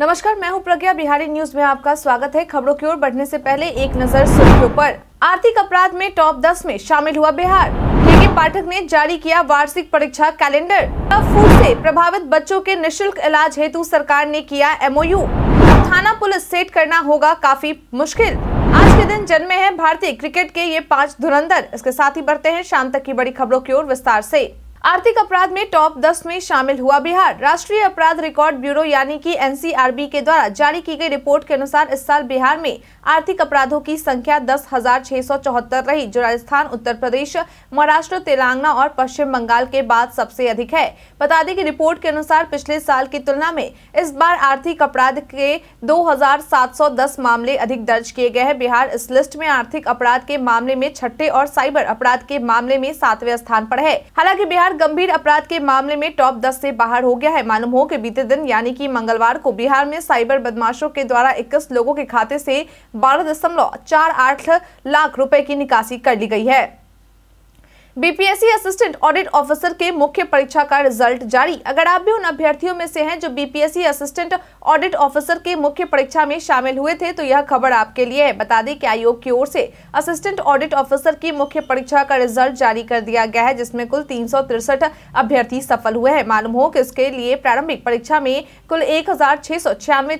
नमस्कार मैं हूं प्रज्ञा बिहारी न्यूज में आपका स्वागत है खबरों की ओर बढ़ने से पहले एक नजर सुर्खियों पर आर्थिक अपराध में टॉप 10 में शामिल हुआ बिहार के पाठक ने जारी किया वार्षिक परीक्षा कैलेंडर अब फूड से प्रभावित बच्चों के निशुल्क इलाज हेतु सरकार ने किया एमओयू थाना पुलिस सेट करना होगा काफी मुश्किल आज के दिन जन्मे हैं भारतीय क्रिकेट के ये पांच धुरंधर इसके साथ ही बढ़ते हैं शाम तक की बड़ी खबरों की ओर विस्तार ऐसी आर्थिक अपराध में टॉप 10 में शामिल हुआ बिहार राष्ट्रीय अपराध रिकॉर्ड ब्यूरो यानी कि एनसीआरबी के द्वारा जारी की गई रिपोर्ट के अनुसार इस साल बिहार में आर्थिक अपराधों की संख्या दस रही जो राजस्थान उत्तर प्रदेश महाराष्ट्र तेलंगाना और पश्चिम बंगाल के बाद सबसे अधिक है बता दें कि रिपोर्ट के अनुसार पिछले साल की तुलना में इस बार आर्थिक अपराध के 2,710 मामले अधिक दर्ज किए गए हैं बिहार इस लिस्ट में आर्थिक अपराध के मामले में छठे और साइबर अपराध के मामले में सातवें स्थान पर है हालांकि बिहार बिहार गंभीर अपराध के मामले में टॉप 10 से बाहर हो गया है मालूम हो कि बीते दिन यानी कि मंगलवार को बिहार में साइबर बदमाशों के द्वारा 21 लोगों के खाते से बारह लाख रुपए की निकासी कर ली गई है बीपीएससी असिस्टेंट ऑडिट ऑफिसर के मुख्य परीक्षा का रिजल्ट जारी अगर आप भी उन अभ्यर्थियों में से हैं जो बीपीएससी असिस्टेंट ऑडिट ऑफिसर के मुख्य परीक्षा में शामिल हुए थे तो यह खबर आपके लिए है बता दें कि आयोग की ओर से असिस्टेंट ऑडिट ऑफिसर की मुख्य परीक्षा का रिजल्ट जारी कर दिया गया है जिसमें कुल तीन अभ्यर्थी सफल हुए हैं मालूम हो कि इसके लिए प्रारंभिक परीक्षा में कुल एक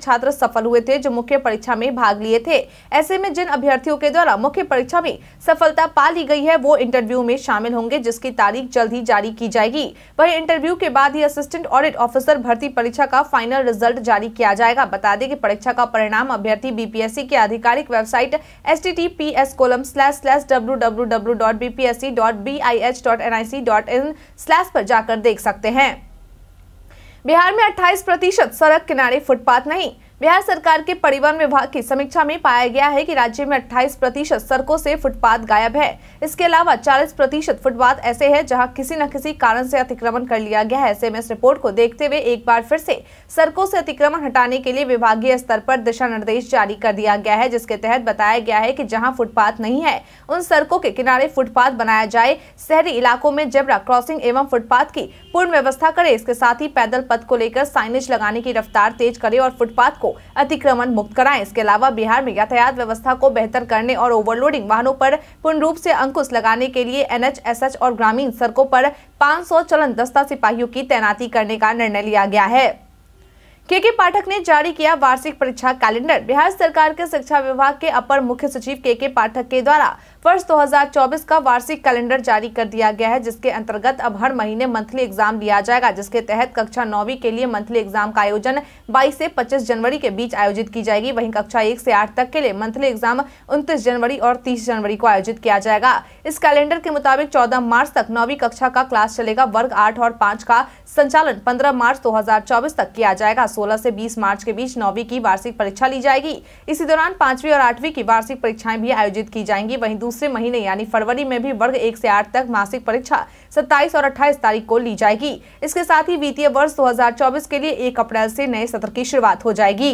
छात्र सफल हुए थे जो मुख्य परीक्षा में भाग लिए थे ऐसे में जिन अभ्यर्थियों के द्वारा मुख्य परीक्षा में सफलता पा ली गई है वो इंटरव्यू में शामिल शामिल होंगे जिसकी तारीख जल्द ही जारी की जाएगी वही इंटरव्यू के बाद ही असिस्टेंट ऑडिट ऑफिसर भर्ती परीक्षा का फाइनल रिजल्ट जारी किया जाएगा बता दें कि परीक्षा का परिणाम अभ्यर्थी बीपीएससी की आधिकारिक website S T T P S colon slash slash W W W dot B P S C dot B I H dot N I C dot in slash पर जाकर देख सकते हैं बिहार में 28 प्रतिशत सड़क किनारे फुटपाथ नहीं बिहार सरकार के परिवहन विभाग की समीक्षा में पाया गया है कि राज्य में 28 प्रतिशत सड़कों से फुटपाथ गायब है इसके अलावा 40 प्रतिशत फुटपाथ ऐसे हैं जहां किसी न किसी कारण से अतिक्रमण कर लिया गया है ऐसे में इस रिपोर्ट को देखते हुए एक बार फिर से सड़कों से अतिक्रमण हटाने के लिए विभागीय स्तर पर दिशा निर्देश जारी कर दिया गया है जिसके तहत बताया गया है की जहाँ फुटपाथ नहीं है उन सड़कों के किनारे फुटपाथ बनाया जाए शहरी इलाकों में जबरा क्रॉसिंग एवं फुटपाथ की पूर्ण व्यवस्था करे इसके साथ ही पैदल पथ को लेकर साइनेज लगाने की रफ्तार तेज करे और फुटपाथ को अतिक्रमण मुक्त कराएं इसके अलावा बिहार में यातायात व्यवस्था को बेहतर करने और ओवरलोडिंग वाहनों पर पूर्ण रूप से अंकुश लगाने के लिए एनएच और ग्रामीण सड़कों पर 500 चलन दस्ता सिपाहियों की तैनाती करने का निर्णय लिया गया है के के पाठक ने जारी किया वार्षिक परीक्षा कैलेंडर बिहार सरकार के शिक्षा विभाग के अपर मुख्य सचिव के के पाठक के द्वारा वर्ष 2024 का वार्षिक कैलेंडर जारी कर दिया गया है जिसके अंतर्गत अब हर महीने मंथली एग्जाम लिया जाएगा जिसके तहत कक्षा नौवीं के लिए मंथली एग्जाम का आयोजन 22 से 25 जनवरी के बीच आयोजित की जाएगी वहीं कक्षा एक से आठ तक के लिए मंथली एग्जाम उनतीस जनवरी और तीस जनवरी को आयोजित किया जाएगा इस कैलेंडर के मुताबिक चौदह मार्च तक नौवीं कक्षा का क्लास चलेगा वर्ग आठ और पाँच का संचालन पंद्रह मार्च दो तक किया जाएगा 16 से 20 मार्च के बीच नौवीं की वार्षिक परीक्षा ली जाएगी इसी दौरान पांचवी और आठवीं की वार्षिक परीक्षाएं भी आयोजित की जाएंगी वहीं दूसरे महीने यानी फरवरी में भी वर्ग एक से आठ तक मासिक परीक्षा सत्ताईस और अट्ठाईस तारीख को ली जाएगी इसके साथ ही वित्तीय वर्ष दो के लिए एक अप्रैल से नए सत्र की शुरुआत हो जाएगी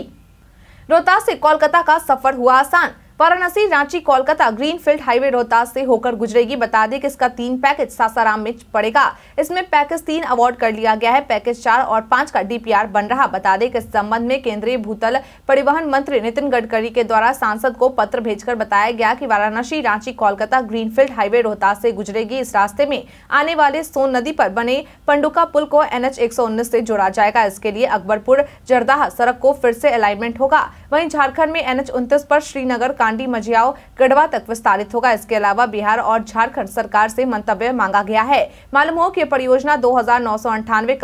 रोहतास से कोलकाता का सफर हुआ आसान वाराणसी रांची कोलकाता ग्रीनफील्ड हाईवे रोहतास से होकर गुजरेगी बता दें कि इसका तीन पैकेज सासाराम में पड़ेगा इसमें पैकेज तीन अवार्ड कर लिया गया है पैकेज चार और पांच का डीपीआर बन रहा बता दें कि इस संबंध में केंद्रीय भूतल परिवहन मंत्री नितिन गडकरी के द्वारा सांसद को पत्र भेजकर बताया गया की वाराणसी रांची कोलकाता ग्रीनफील्ड हाईवे रोहतास से गुजरेगी इस रास्ते में आने वाले सोन नदी पर बने पंडुका पुल को एनएच 119 से जोड़ा जाएगा इसके लिए अकबरपुर जरदाह सड़क को फिर से अलाइनमेंट होगा वही झारखंड में एनएच उनतीस पर श्रीनगर का कांडी मजियाओ गढ़वा तक विस्तारित होगा इसके अलावा बिहार और झारखंड सरकार से मंतव्य मांगा गया है मालूम हो कि परियोजना दो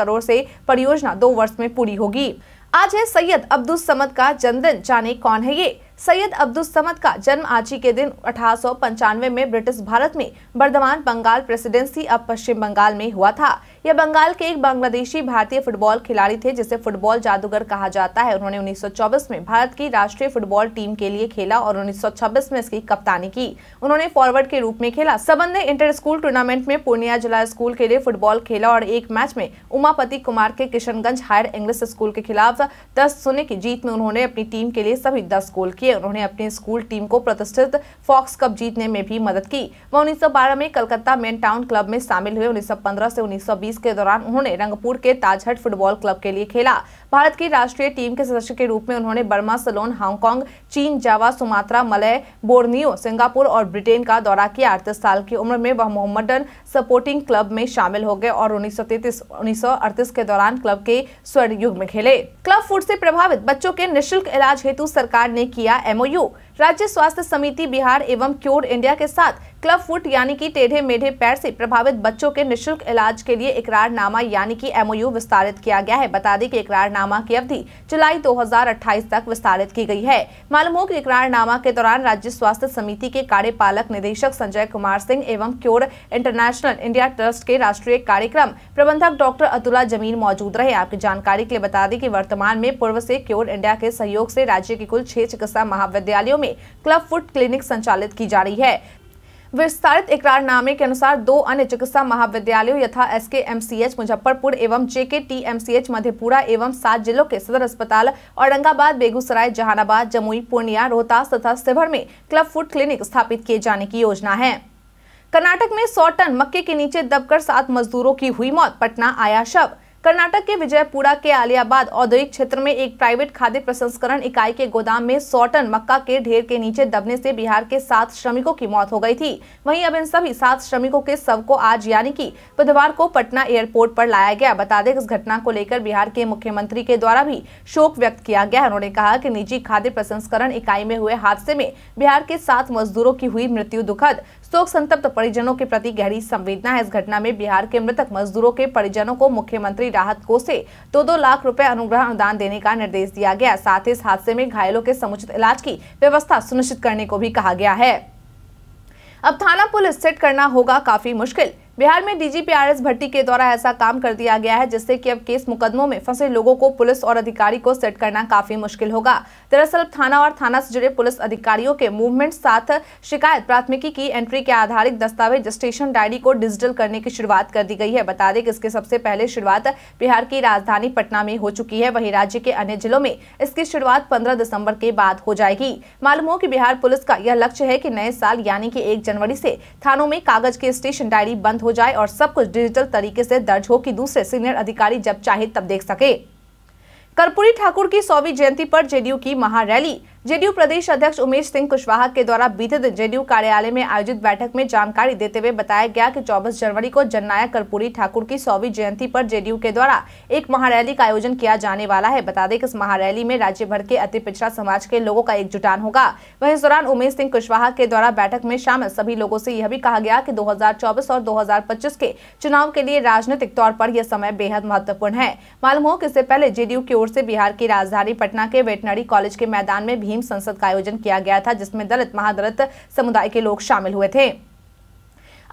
करोड़ से परियोजना दो वर्ष में पूरी होगी आज है सैयद अब्दुल समद का जन्मदिन जाने कौन है ये सैयद अब्दुल समद का जन्म आज ही के दिन अठारह में ब्रिटिश भारत में वर्धमान बंगाल प्रेसिडेंसी अब पश्चिम बंगाल में हुआ था यह बंगाल के एक बांग्लादेशी भारतीय फुटबॉल खिलाड़ी थे जिसे फुटबॉल जादूगर कहा जाता है उन्होंने 1924 में भारत की राष्ट्रीय फुटबॉल टीम के लिए खेला और 1926 में इसकी कप्तानी की उन्होंने फॉरवर्ड के रूप में खेला सबन ने इंटर स्कूल टूर्नामेंट में पूर्णिया जिला स्कूल के लिए फुटबॉल खेला और एक मैच में उमापति कुमार के किशनगंज हायर इंग्लिश स्कूल के खिलाफ दस शून्य की जीत में उन्होंने अपनी टीम के लिए सभी दस गोल किया किए उन्होंने अपनी स्कूल टीम को प्रतिष्ठित फॉक्स कप जीतने में भी मदद की वह 1912 में कलकत्ता मेन टाउन क्लब में शामिल हुए 1915 से 1920 के दौरान उन्होंने रंगपुर के ताजहट फुटबॉल क्लब के लिए खेला भारत की राष्ट्रीय टीम के सदस्य के रूप में उन्होंने बर्मा सलोन हांगकांग चीन Java Sumatra Malay Borneo Singapore और ब्रिटेन का दौरा किया अड़तीस साल की उम्र में वह मोहम्मदन सपोर्टिंग क्लब में शामिल हो गए और उन्नीस सौ के दौरान क्लब के स्वर्ण युग में खेले क्लब फूड ऐसी प्रभावित बच्चों के निःशुल्क इलाज हेतु सरकार ने किया एमओयू राज्य स्वास्थ्य समिति बिहार एवं क्योर इंडिया के साथ क्लब फुट यानी कि टेढ़े मेढे पैर से प्रभावित बच्चों के निशुल्क इलाज के लिए इकरारनामा यानी कि एमओयू विस्तारित किया गया है बता दें कि इकरारनामा की अवधि जुलाई 2028 तक विस्तारित की गई है मालूम हो कि इकरारनामा के दौरान राज्य स्वास्थ्य समिति के कार्यपालक निदेशक संजय कुमार सिंह एवं क्योर इंटरनेशनल इंडिया ट्रस्ट के राष्ट्रीय कार्यक्रम प्रबंधक डॉक्टर अतुला जमीन मौजूद रहे आपकी जानकारी के लिए बता दें की वर्तमान में पूर्व ऐसी क्योर इंडिया के सहयोग ऐसी राज्य के कुल छह चिकित्सा महाविद्यालयों में क्लब फुट क्लिनिक संचालित की जा रही है विस्तारित इकरारनामे के अनुसार दो अन्य चिकित्सा महाविद्यालयों यथा एस के एम सी एच मुजफ्फरपुर एवं J K T M C H Madhepura एवं सात जिलों के सदर अस्पताल औरंगाबाद बेगूसराय जहानाबाद जमुई पूर्णिया रोहतास तथा सिवर में क्लब फूड क्लिनिक स्थापित किए जाने की योजना है कर्नाटक में सौ टन मक्के के नीचे दबकर सात मजदूरों की हुई मौत पटना आया शव कर्नाटक के विजयपुरा के आलियाबाद औद्योगिक क्षेत्र में एक प्राइवेट खाद्य प्रसंस्करण इकाई के गोदाम में सौ टन मक्का के ढेर के नीचे दबने से बिहार के सात श्रमिकों की मौत हो गई थी वहीं अब इन सभी सात श्रमिकों के शव को आज यानी कि बुधवार को पटना एयरपोर्ट पर लाया गया बता दें इस घटना को लेकर बिहार के मुख्यमंत्री के द्वारा भी शोक व्यक्त किया गया उन्होंने कहा की निजी खाद्य प्रसंस्करण इकाई में हुए हादसे में बिहार के सात मजदूरों की हुई मृत्यु दुखद शोक संतप्त परिजनों के प्रति गहरी संवेदना है इस घटना में बिहार के मृतक मजदूरों के परिजनों को मुख्यमंत्री राहत कोष से दो दो लाख रूपए अनुग्रह अनुदान देने का निर्देश दिया गया साथ ही इस हादसे में घायलों के समुचित इलाज की व्यवस्था सुनिश्चित करने को भी कहा गया है अब थाना पुलिस सेट करना होगा काफी मुश्किल बिहार में डीजीपी आर एस भट्टी के द्वारा ऐसा काम कर दिया गया है जिससे कि अब केस मुकदमों में फंसे लोगों को पुलिस और अधिकारी को सेट करना काफी मुश्किल होगा दरअसल थाना और थाना से जुड़े पुलिस अधिकारियों के मूवमेंट साथ शिकायत प्राथमिकी की एंट्री के आधारित दस्तावेज स्टेशन डायरी को डिजिटल करने की शुरुआत कर दी गई है बता दें कि इसके सबसे पहले शुरुआत बिहार की राजधानी पटना में हो चुकी है वही राज्य के अन्य जिलों में इसकी शुरुआत पंद्रह दिसम्बर के बाद हो जाएगी मालूम हो की बिहार पुलिस का यह लक्ष्य है की नए साल यानी की एक जनवरी से थानों में कागज के स्टेशन डायरी बंद हो जाए और सब कुछ डिजिटल तरीके से दर्ज हो कि दूसरे सीनियर अधिकारी जब चाहे तब देख सके कर्पूरी ठाकुर की सौवीं जयंती पर जेडीयू की महारैली जेडीयू प्रदेश अध्यक्ष उमेश सिंह कुशवाहा के द्वारा बीते दिन जेडीयू कार्यालय में आयोजित बैठक में जानकारी देते हुए बताया गया कि 24 जनवरी को जननायक कर्पूरी ठाकुर की सौवीं जयंती पर जेडीयू के द्वारा एक महारैली का आयोजन किया जाने वाला है बता दें कि इस महारैली में राज्य भर के अति पिछड़ा समाज के लोगों का एकजुटान होगा वह इस दौरान उमेश सिंह कुशवाहा के द्वारा बैठक में शामिल सभी लोगों से यह भी कहा गया की दो और दो के चुनाव के लिए राजनीतिक तौर पर यह समय बेहद महत्वपूर्ण है मालूम हो कि इससे पहले जेडीयू की ओर से बिहार की राजधानी पटना के वेटनरी कॉलेज के मैदान में भी भीम संसद का आयोजन किया गया था जिसमें दलित महादलित समुदाय के लोग शामिल हुए थे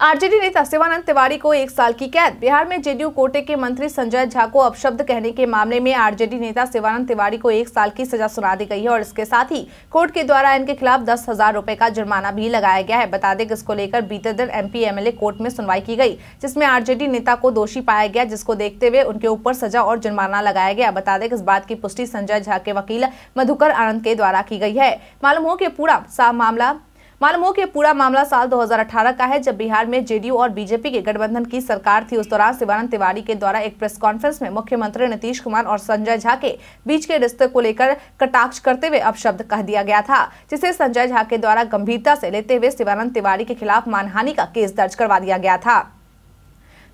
आरजेडी नेता शिवानंद तिवारी को एक साल की कैद बिहार में जेडीयू कोटे के मंत्री संजय झा को अपशब्द कहने के मामले में आरजेडी नेता शिवानंद तिवारी को एक साल की सजा सुना दी गई है और इसके साथ ही कोर्ट के द्वारा इनके खिलाफ दस हजार रूपए का जुर्माना भी लगाया गया है बता दें कि इसको लेकर बीते दिन एम पी कोर्ट में सुनवाई की गई जिसमे आरजेडी नेता को दोषी पाया गया जिसको देखते हुए उनके ऊपर सजा और जुर्माना लगाया गया बता दें इस बात की पुष्टि संजय झा के वकील मधुकर आनंद के द्वारा की गई है मालूम हो कि पूरा मामला मालूम हो कि पूरा मामला साल 2018 का है जब बिहार में जेडीयू और बीजेपी के गठबंधन की सरकार थी उस दौरान शिवानंद तिवारी के द्वारा एक प्रेस कॉन्फ्रेंस में मुख्यमंत्री नीतीश कुमार और संजय झा के बीच के रिश्ते को लेकर कटाक्ष करते हुए अपशब्द कह दिया गया था जिसे संजय झा के द्वारा गंभीरता से लेते हुए शिवानंद तिवारी के खिलाफ मानहानि का केस दर्ज करवा दिया गया था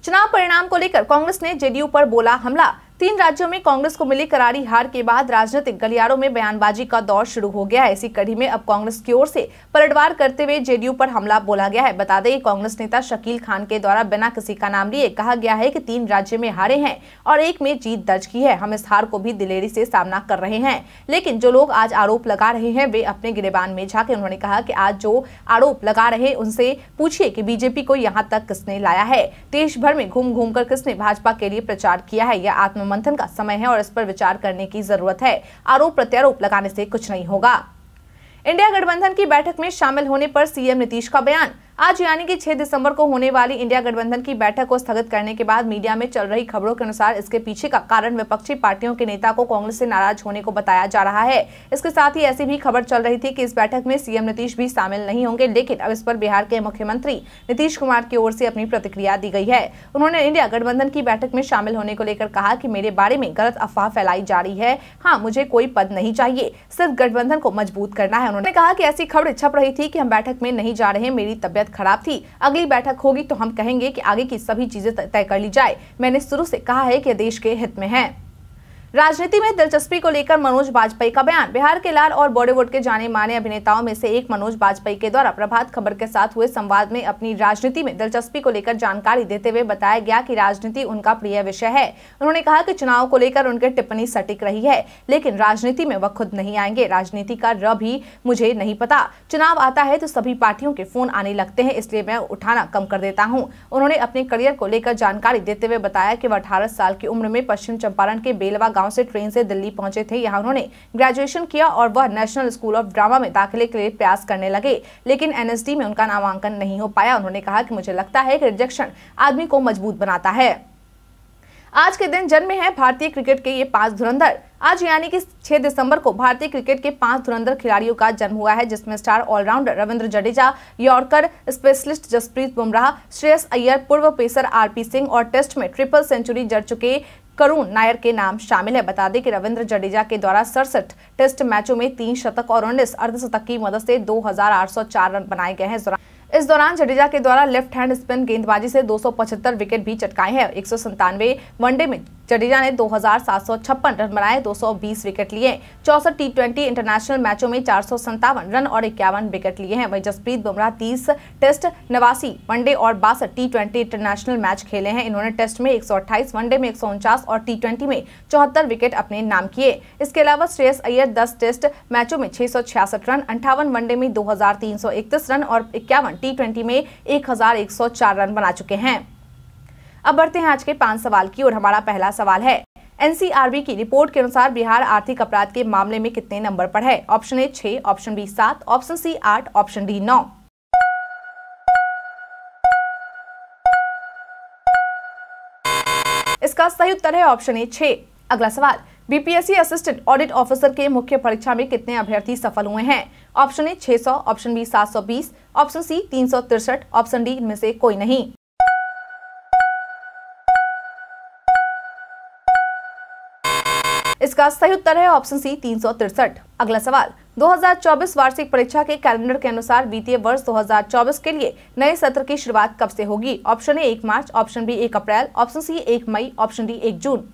चुनाव परिणाम को लेकर कांग्रेस ने जेडीयू पर बोला हमला तीन राज्यों में कांग्रेस को मिली करारी हार के बाद राजनीतिक गलियारों में बयानबाजी का दौर शुरू हो गया है इसी कड़ी में अब कांग्रेस की ओर से पलटवार करते हुए जेडीयू पर हमला बोला गया है बता दें कांग्रेस नेता शकील खान के द्वारा बिना किसी का नाम लिए कहा गया है कि तीन राज्य में हारे हैं और एक में जीत दर्ज की है हम इस हार को भी दिलेरी से सामना कर रहे हैं लेकिन जो लोग आज आरोप लगा रहे हैं वे अपने गिरेबान में झाके उन्होंने कहा की आज जो आरोप लगा रहे उनसे पूछिए की बीजेपी को यहाँ तक किसने लाया है देश भर में घूम घूम कर किसने भाजपा के लिए प्रचार किया है यह आत्म मंथन का समय है और इस पर विचार करने की जरूरत है आरोप प्रत्यारोप लगाने से कुछ नहीं होगा इंडिया गठबंधन की बैठक में शामिल होने पर सीएम नीतीश का बयान आज यानी कि 6 दिसंबर को होने वाली इंडिया गठबंधन की बैठक को स्थगित करने के बाद मीडिया में चल रही खबरों के अनुसार इसके पीछे का कारण विपक्षी पार्टियों के नेता को कांग्रेस से नाराज होने को बताया जा रहा है इसके साथ ही ऐसी भी खबर चल रही थी कि इस बैठक में सीएम नीतीश भी शामिल नहीं होंगे लेकिन अब इस पर बिहार के मुख्यमंत्री नीतीश कुमार की ओर से अपनी प्रतिक्रिया दी गई है उन्होंने इंडिया गठबंधन की बैठक में शामिल होने को लेकर कहा कि मेरे बारे में गलत अफवाह फैलाई जा रही है हाँ मुझे कोई पद नहीं चाहिए सिर्फ गठबंधन को मजबूत करना है उन्होंने कहा कि ऐसी खबर छप रही थी कि हम बैठक में नहीं जा रहे मेरी तबियत हालत खराब थी अगली बैठक होगी तो हम कहेंगे कि आगे की सभी चीजें तय कर ली जाए मैंने शुरू से कहा है कि देश के हित में है राजनीति में दिलचस्पी को लेकर मनोज बाजपेयी का बयान बिहार के लाल और बॉलीवुड के जाने माने अभिनेताओं में से एक मनोज बाजपेयी के द्वारा प्रभात खबर के साथ हुए संवाद में अपनी राजनीति में दिलचस्पी को लेकर जानकारी देते हुए बताया गया कि राजनीति उनका प्रिय विषय है उन्होंने कहा कि चुनाव को लेकर उनकी टिप्पणी सटीक रही है लेकिन राजनीति में वह खुद नहीं आएंगे राजनीति का र भी मुझे नहीं पता चुनाव आता है तो सभी पार्टियों के फोन आने लगते है इसलिए मैं उठाना कम कर देता हूँ उन्होंने अपने करियर को लेकर जानकारी देते हुए बताया की वह अठारह साल की उम्र में पश्चिम चंपारण के बेलवा गांव से ट्रेन से दिल्ली पहुंचे थे यहाँ उन्होंने ग्रेजुएशन किया और वह नेशनल स्कूल ऑफ ड्रामा में दाखिले के लिए प्रयास करने लगे लेकिन एनएसडी में उनका नामांकन नहीं हो पाया उन्होंने कहा कि मुझे लगता है कि रिजेक्शन आदमी को मजबूत बनाता है आज के दिन जन्मे हैं भारतीय क्रिकेट के ये पांच धुरंधर आज यानी कि 6 दिसंबर को भारतीय क्रिकेट के पांच धुरंधर खिलाड़ियों का जन्म हुआ है जिसमें star allrounder Ravindra Jadeja yorker specialist Jasprit Bumrah Shreyas Iyer पूर्व पेसर आरपी सिंह और टेस्ट में ट्रिपल सेंचुरी जड़ चुके करुण नायर के नाम शामिल है बता दें कि रविंद्र जडेजा के द्वारा सड़सठ टेस्ट मैचों में तीन शतक और उन्नीस अर्धशतक की मदद से 2,804 रन बनाए गए हैं इस दौरान जडेजा के द्वारा लेफ्ट हैंड स्पिन गेंदबाजी से 275 विकेट भी चटकाए हैं एक वनडे में जडेजा ने 2,756 रन बनाए 220 विकेट लिए चौसठ टी ट्वेंटी इंटरनेशनल मैचों में चार रन और इक्यावन विकेट लिए हैं वहीं जसप्रीत बुमराह 30 टेस्ट नवासी वनडे और बासठ टी ट्वेंटी इंटरनेशनल मैच खेले हैं इन्होंने टेस्ट में एक वनडे में एक और टी ट्वेंटी में चौहत्तर विकेट अपने नाम किए इसके अलावा श्रेयस अय्यर दस टेस्ट मैचों में छह रन अंठावन वनडे में दो रन और इक्यावन टी ट्वेंटी में 1104 रन बना चुके हैं अब बढ़ते हैं आज के पांच सवाल की और हमारा पहला सवाल है एनसीआरबी की रिपोर्ट के अनुसार बिहार आर्थिक अपराध के मामले में कितने नंबर पर है ऑप्शन ए छह ऑप्शन बी सात ऑप्शन सी आठ ऑप्शन डी नौ इसका सही उत्तर है ऑप्शन ए छह अगला सवाल बीपीएससी असिस्टेंट ऑडिट ऑफिसर के मुख्य परीक्षा में कितने अभ्यर्थी सफल हुए हैं option A 600, option B 720, option C तीन ऑप्शन डी इनमें से कोई नहीं इसका सही उत्तर है ऑप्शन सी तीन अगला सवाल 2024 वार्षिक परीक्षा के कैलेंडर के अनुसार बीते वर्ष 2024 के लिए नए सत्र की शुरुआत कब से होगी ऑप्शन ए एक मार्च ऑप्शन बी एक अप्रैल ऑप्शन सी एक मई ऑप्शन डी एक जून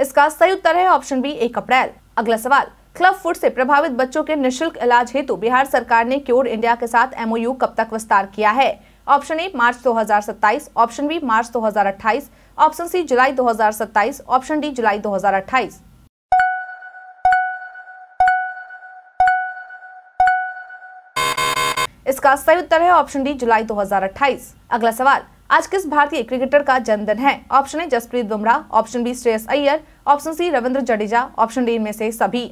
इसका सही उत्तर है ऑप्शन बी एक अप्रैल अगला सवाल क्लब फूड से प्रभावित बच्चों के निशुल्क इलाज हेतु बिहार सरकार ने क्योर इंडिया के साथ एमओयू कब तक विस्तार किया है option A March 2027, option B March 2028, option C जुलाई 2027, ऑप्शन डी जुलाई 2028। इसका सही उत्तर है ऑप्शन डी जुलाई 2028। अगला सवाल आज किस भारतीय क्रिकेटर का जन्मदिन है option A Jasprit Bumrah option B Shreyas Iyer option C Ravindra Jadeja option D में से सभी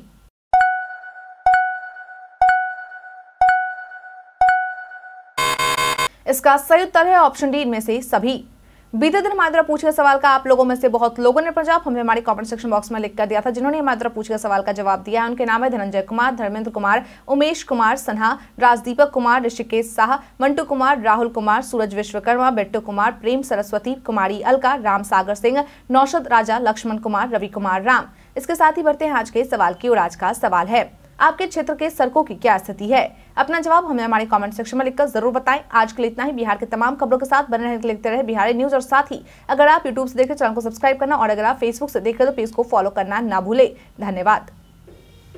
इसका सही उत्तर है ऑप्शन डी इनमें से सभी बीते दिन हमारे पूछ पूछे सवाल का आप लोगों में से बहुत लोगों ने प्रजाप हमें हमारे कमेंट सेक्शन बॉक्स में लिख कर दिया था जिन्होंने मादरा द्वारा पूछे सवाल का जवाब दिया है उनके नाम है धनंजय कुमार धर्मेंद्र कुमार उमेश कुमार सन्हा राजदीपक कुमार ऋषिकेश साह मंटू कुमार राहुल कुमार सूरज विश्वकर्मा बिट्टू कुमार प्रेम सरस्वती कुमारी अलका राम सागर सिंह नौशद राजा लक्ष्मण कुमार रवि कुमार राम इसके साथ ही बढ़ते हैं आज के सवाल की और आज का सवाल है आपके क्षेत्र के सड़कों की क्या स्थिति है अपना जवाब हमें हमारे कमेंट सेक्शन में लिखकर जरूर बताएं आज के लिए इतना ही बिहार के तमाम खबरों के साथ बने रहने के लिए लिखते रहे बिहारी न्यूज और साथ ही अगर आप यूट्यूब से देख चैनल को सब्सक्राइब करना और अगर आप फेसबुक से देख रहे तो पेज को फॉलो करना ना भूले धन्यवाद